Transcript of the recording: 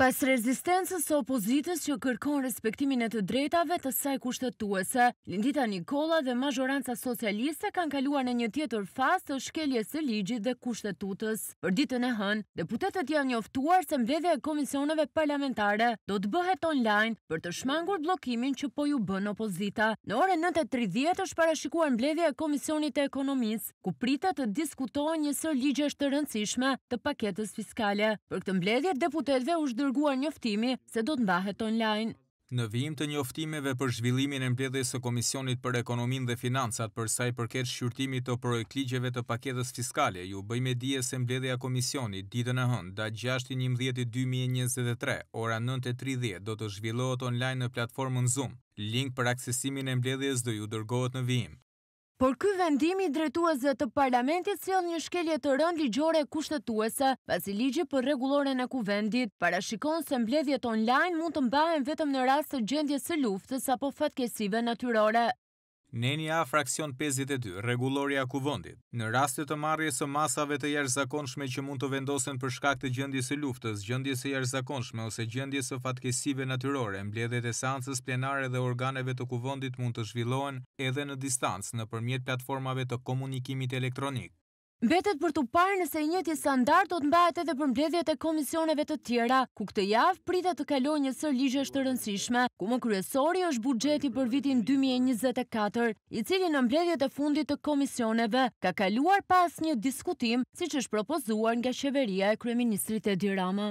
Pas rezistencës o opozitës që kërkon respektimin e të drejtave të saj kushtetuese, Lindita Nikola dhe mazhoranca socialiste kanë kaluar në një tjetër fast të shkeljes së ligjit dhe kushtetutës. Për ditën e hën, deputetet janë njoftuar se mbledhe e komisioneve parlamentare do të bëhet online për të shmangur blokimin që po ju bën opozita. Në ore 9.30 është parashikuar mbledhe e komisionit e ekonomis, ku prita të diskutojnë njësër ligjës të rëndësishme të paketës fiskale. Për këtë mbledhe, deputetve u dërguar njoftimi se do të mbahet online. Në vijim të njoftimeve për zhvillimin e mbledhjes së Komisionit për Ekonomin dhe Financat për sa i përket shqyrtimit të projekt ligjeve të paketës fiskale, ju bëj me dije se mbledhja Komisionit ditën e hënd, da 6.11.2023, ora 9.30, do të zhvillohet online në platformën Zoom. Link për aksesimin e mbledhjes do ju dërgohet në vijim. Por ky vendimi drejtuese të parlamentit sjell një shkelje të rënd ligjore kushtetuese, pasi ligji për rregulloren e kuvendit parashikon se mbledhjet online mund të mbahen vetëm në rast të gjendjes së luftës apo fatkeqësive natyrore. Neni A fraksion 52, regulori a kuvëndit. Në rastet të marrje së masave të jersë zakonshme që mund të vendosen për shkak të gjëndjës e luftës, gjëndjës e jersë zakonshme ose gjëndjës e fatkesive natyrore, mbledhet e seancës plenare dhe organeve të kuvëndit mund të zhvillohen edhe në distancë në përmjet platformave të komunikimit elektronik. Betet për të parë nëse i njëti standart do të mbajt edhe për mbledhjet e komisioneve të tjera, ku këtë javë pritet të kalon një sër ligje të rëndësishme, ku më kryesori është bugjeti për vitin 2024, i cili në mbledhjet e fundit të komisioneve ka kaluar pas një diskutim si që është propozuar nga qeveria e Kryeministrit e Dirama.